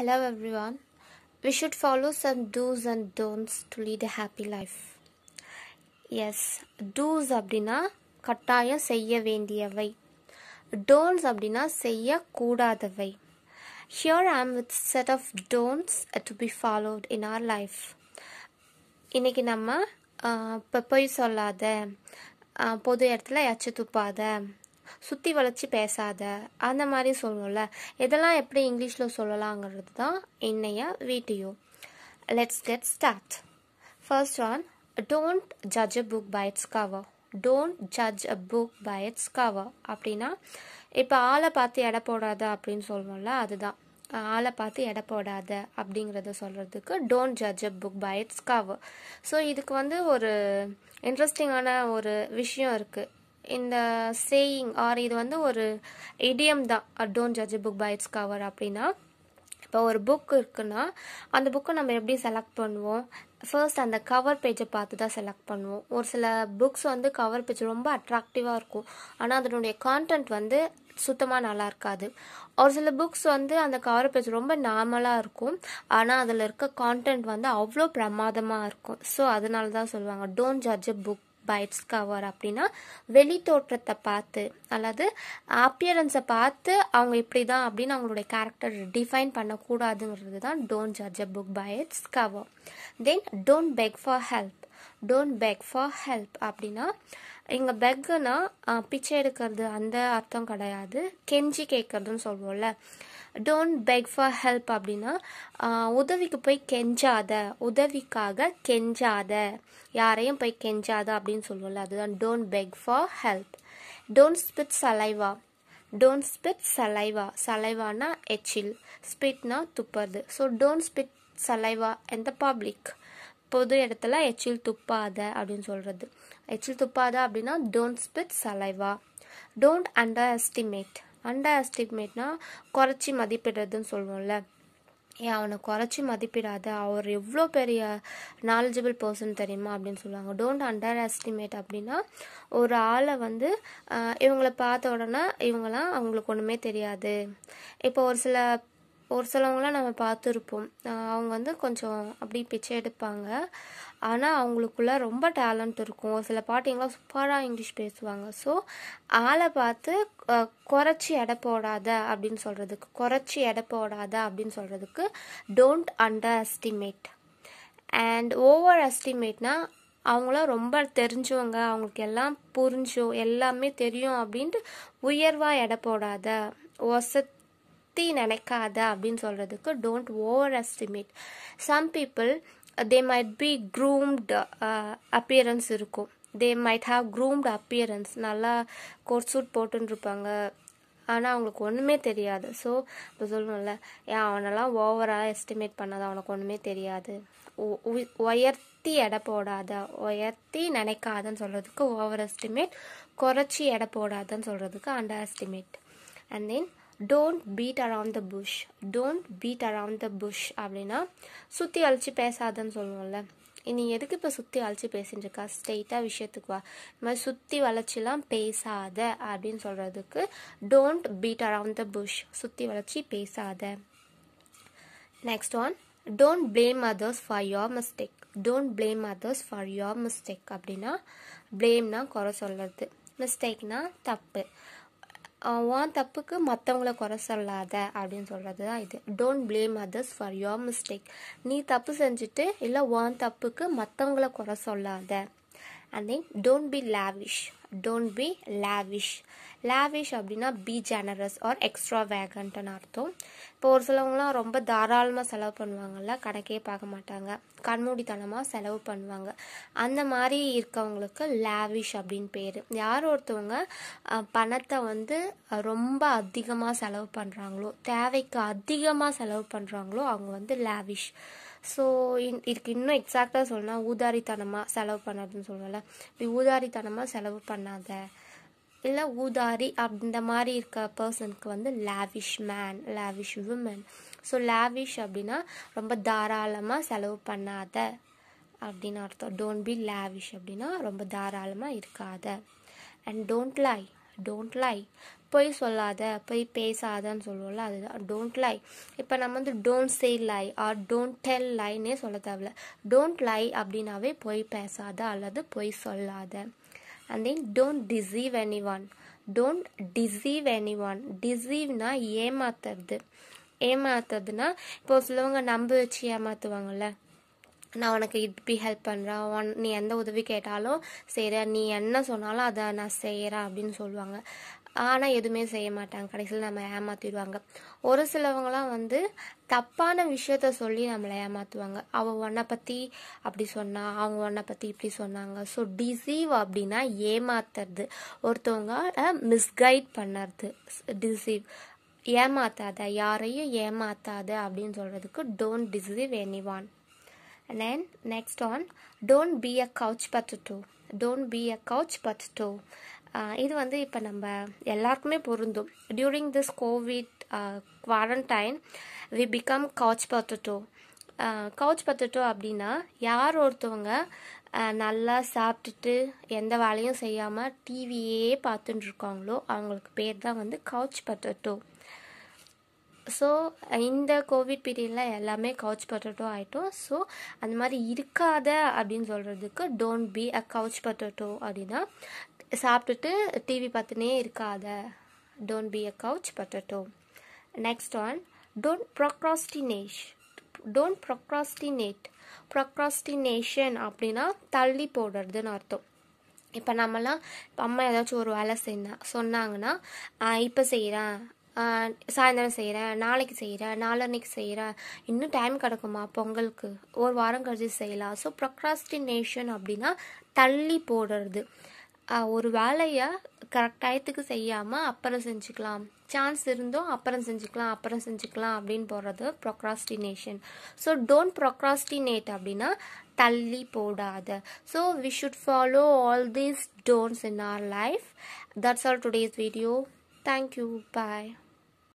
Hello everyone. We should follow some do's and don'ts to lead a happy life. Yes, do's abdina kattaya seya vendiyavai. Don'ts abdina the koodadavai. Here I am with set of don'ts to be followed in our life. இன்னைக்கு நம்ம பெப்பையும் சொல்லாத பொது இடத்துல எச்சு துப்பாத சுற்றி வளைச்சி பேசாத அந்த மாதிரி சொல்லணும்ல இதெல்லாம் எப்படி இங்கிலீஷில் சொல்லலாங்கிறது தான் என்னைய வீட்டையும் let's get start first one don't judge a book by its cover don't judge a book by its cover அப்படின்னா இப்போ ஆளை பார்த்து எடை போடாத அப்படின்னு சொல்லுவோம்ல அதுதான் ஆளை பார்த்து எடை போடாத அப்படிங்கிறத சொல்கிறதுக்கு don't judge a book by its cover so இதுக்கு வந்து ஒரு இன்ட்ரெஸ்டிங்கான ஒரு விஷயம் இருக்குது இந்த சேயிங் ஆர் இது வந்து ஒரு இடியம் தான் don't judge book by its cover அப்படின்னா இப்போ ஒரு புக் இருக்குன்னா அந்த புக்கை நம்ம எப்படி செலக்ட் பண்ணுவோம் ஃபர்ஸ்ட் அந்த கவர் பேஜை பார்த்து தான் செலக்ட் பண்ணுவோம் ஒரு சில புக்ஸ் வந்து கவர் பேஜ் ரொம்ப அட்ராக்டிவாக இருக்கும் ஆனால் அதனுடைய கான்டென்ட் வந்து சுத்தமாக நல்லா இருக்காது ஒரு சில புக்ஸ் வந்து அந்த கவர் பேஜ் ரொம்ப நார்மலாக இருக்கும் ஆனால் அதில் இருக்க கான்டென்ட் வந்து அவ்வளோ பிரமாதமாக இருக்கும் ஸோ அதனால தான் சொல்லுவாங்க don't judge book by its cover அப்படின்னா வெளி தோற்றத்தை பார்த்து அல்லது அப்பியரன்ஸை பார்த்து அவங்க இப்படி தான் அப்படின்னு அவங்களுடைய கேரக்டர் டிஃபைன் பண்ணக்கூடாதுங்கிறது தான் don't judge a book by its cover then don't beg for help don't beg for help அப்படின்னா இங்கே பெக்குன்னா பிச்சை எடுக்கிறது அந்த அர்த்தம் கிடையாது கெஞ்சி கேட்குறதுன்னு சொல்லுவோம்ல டோன்ட் பெக் ஃபார் ஹெல்ப் அப்படின்னா உதவிக்கு போய் கெஞ்சாத உதவிக்காக கெஞ்சாத யாரையும் போய் கெஞ்சாத அப்படின்னு சொல்லுவோம்ல அதுதான் don't beg for help don't spit saliva don't spit saliva சலைவானா எச்சில் ஸ்பிட்னா துப்புறது ஸோ டோன்ட் ஸ்பிட் சலைவா எந்த பப்ளிக் பொது இடத்துல எச்சில் துப்பாத அப்படின்னு சொல்கிறது எச்சில் துப்பாத அப்படின்னா don't spit saliva don't underestimate அண்டர் எஸ்டிமேட்னா குறைச்சி மதிப்பிடுறதுன்னு சொல்லுவோம்ல ஏன் அவனை குறைச்சி மதிப்பிடாத அவர் எவ்வளோ பெரிய நாலேஜபிள் பர்சன் தெரியுமா அப்படின்னு சொல்லுவாங்க டோன்ட் அண்டர் எஸ்டிமேட் அப்படின்னா ஒரு ஆளை வந்து இவங்களை பார்த்த உடனே இவங்களாம் அவங்களுக்கு ஒன்றுமே தெரியாது இப்போ ஒரு சில ஒரு சிலவங்களாம் நம்ம பார்த்துருப்போம் அவங்க வந்து கொஞ்சம் அப்படி பிச்சை எடுப்பாங்க ஆனால் அவங்களுக்குள்ள ரொம்ப டேலண்ட் இருக்கும் ஒரு சில பாட்டிங்களாம் சூப்பராக இங்கிலீஷ் பேசுவாங்க ஸோ ஆளை பார்த்து குறைச்சி எடை போடாத அப்படின்னு சொல்கிறதுக்கு குறைச்சி எடை போடாத அப்படின்னு சொல்கிறதுக்கு டோன்ட் அண்டர் எஸ்டிமேட் அண்ட் ஓவர் எஸ்டிமேட்னா அவங்களாம் ரொம்ப தெரிஞ்சவங்க அவங்களுக்கு எல்லாம் புரிஞ்சும் எல்லாமே தெரியும் அப்படின்ட்டு உயர்வாக எடை போடாத ஒசத் ஜாஸ்தி நினைக்காத அப்படின்னு சொல்கிறதுக்கு don't overestimate some people they might be groomed appearance இருக்கும் they might have groomed appearance நல்லா கோட் சூட் போட்டுருப்பாங்க ஆனால் அவங்களுக்கு ஒன்றுமே தெரியாது ஸோ இப்போ சொல்லணும்ல ஏன் அவனெல்லாம் ஓவராக எஸ்டிமேட் பண்ணாத அவனுக்கு ஒன்றுமே தெரியாது உயர்த்தி எடை போடாத உயர்த்தி நினைக்காதன்னு சொல்கிறதுக்கு ஓவர் எஸ்டிமேட் குறைச்சி எடை போடாதன்னு சொல்கிறதுக்கு underestimate and then don't beat around the bush don't beat around the bush அப்படின்னா சுற்றி அழிச்சு பேசாதன்னு சொல்லுவோம்ல நீ எதுக்கு இப்போ சுற்றி அழைச்சி பேசிட்டு இருக்கா ஸ்ட்ரெயிட்டாக விஷயத்துக்கு வா இந்த மாதிரி சுற்றி வளைச்சிலாம் பேசாத அப்படின்னு சொல்கிறதுக்கு don't beat around the bush சுற்றி வளர்ச்சி பேசாத next one don't blame others for your mistake don't blame others for your mistake அப்படின்னா பிளேம்னா குறை சொல்கிறது மிஸ்டேக்னால் தப்பு உன் தப்புக்கு மற்றவங்கள குறை சொல்லாத அப்படின்னு சொல்கிறது தான் இது don't blame others for your mistake நீ தப்பு செஞ்சுட்டு இல்லை உன் தப்புக்கு மற்றவங்கள குறை சொல்லாத and then don't be lavish don't be lavish lavish அப்படின்னா பி ஜெனரஸ் ஆர் எக்ஸ்ட்ரா வேகன்ட்டுன்னு அர்த்தம் இப்போ ஒரு சிலவங்களாம் ரொம்ப தாராளமாக செலவு பண்ணுவாங்கல்ல கணக்கே பார்க்க மாட்டாங்க கண்மூடித்தனமாக செலவு பண்ணுவாங்க அந்த மாதிரி இருக்கவங்களுக்கு லாவிஷ் அப்படின்னு பேர் யார் ஒருத்தவங்க பணத்தை வந்து ரொம்ப அதிகமாக செலவு பண்ணுறாங்களோ தேவைக்கு அதிகமாக செலவு பண்ணுறாங்களோ அவங்க வந்து லாவிஷ் ஸோ இன் இதுக்கு இன்னும் எக்ஸாக்டாக சொல்லணும் ஊதாரித்தனமாக செலவு பண்ணாதுன்னு சொல்லுவேன்ல இப்படி ஊதாரித்தனமாக செலவு பண்ணாத இல்லை ஊதாரி அந்த மாதிரி இருக்க பர்சனுக்கு வந்து lavish man lavish woman so lavish அப்படின்னா ரொம்ப தாராளமாக செலவு பண்ணாத அப்படின்னு அர்த்தம் டோன்ட் பி லாவிஷ் அப்படின்னா ரொம்ப தாராளமாக இருக்காத and don't lie don't lie பொய் சொல்லாத பொய் பேசாதன்னு சொல்லுவோம்ல அதுதான் டோன்ட் லை இப்போ நம்ம வந்து don't say lie or don't tell லைன்னே சொல்ல தேவையில்ல டோன்ட் லை அப்படின்னாவே பொய் பேசாத அல்லது பொய் சொல்லாத and then don't deceive anyone don't deceive anyone டிசீவ்னா ஏமாத்துறது ஏமாத்துறதுனா இப்போ சிலவங்க நம்ப வச்சு ஏமாத்துவாங்கல்ல நான் உனக்கு இப்படி ஹெல்ப் பண்ணுறேன் ஒன் நீ எந்த உதவி கேட்டாலும் செய்கிறேன் நீ என்ன சொன்னாலும் அதை நான் செய்கிறேன் அப்படின்னு சொல்லுவாங்க ஆனால் எதுவுமே செய்ய மாட்டாங்க கடைசியில் நம்ம ஏமாற்றிடுவாங்க ஒரு சிலவங்களாம் வந்து தப்பான விஷயத்த சொல்லி நம்மளை ஏமாற்றுவாங்க அவள் ஒன்றை பற்றி அப்படி சொன்னா அவங்க உன்னை பற்றி இப்படி சொன்னாங்க ஸோ டிசீவ் அப்படின்னா ஏமாத்துறது ஒருத்தவங்க மிஸ்கைட் பண்ணுறது டிசீவ் ஏமாத்தாத யாரையும் ஏமாத்தாத அப்படின்னு சொல்கிறதுக்கு don't deceive anyone next then don't be don't couch potato couch don't be a couch potato இது வந்து இப்போ நம்ம எல்லாருக்குமே பொருந்தும் during this covid quarantine we become couch potato couch potato அப்படின்னா யார் ஒருத்தவங்க நல்லா சாப்பிட்டுட்டு எந்த வேலையும் செய்யாமல் டிவியே பார்த்துட்டு இருக்காங்களோ அவங்களுக்கு பேர் தான் வந்து கவுச் பத்தட்டோ ஸோ இந்த கோவிட் பீரியடில் எல்லாமே கவுச் பொட்டோட்டோ ஆகிட்டோம் ஸோ அந்த மாதிரி இருக்காத அப்படின்னு சொல்கிறதுக்கு don't be a couch potato அப்படின்னா சாப்பிட்டுட்டு டிவி பார்த்துனே இருக்காத don't be a couch potato next one don't procrastinate don't procrastinate procrastination அப்படின்னா தள்ளி போடுறதுன்னு அர்த்தம் இப்போ நம்மலாம் இப்போ அம்மா ஏதாச்சும் ஒரு வேலை செய்யணும் சொன்னாங்கன்னா இப்போ செய்கிறேன் சாயந்தரம் செய்கிறேன் நாளைக்கு செய்கிறேன் நாளன்னைக்கு செய்கிறேன் இன்னும் டைம் கிடக்குமா பொங்கலுக்கு ஒரு வாரம் கழிச்சு செய்யலாம் ஸோ ப்ரொக்ராஸ்டினேஷன் அப்படின்னா தள்ளி போடுறது ஒரு வேலையை கரெக்ட் டயத்துக்கு செய்யாமல் அப்புறம் செஞ்சுக்கலாம் சான்ஸ் இருந்தோம் அப்புறம் செஞ்சுக்கலாம் அப்புறம் செஞ்சுக்கலாம் அப்படின்னு போடுறது ப்ரொக்ராஸ்டினேஷன் ஸோ டோன்ட் ப்ரொக்ராஸ்டினேட் அப்படின்னா தள்ளி போடாத so we should follow all these don'ts in our life that's all today's video thank you bye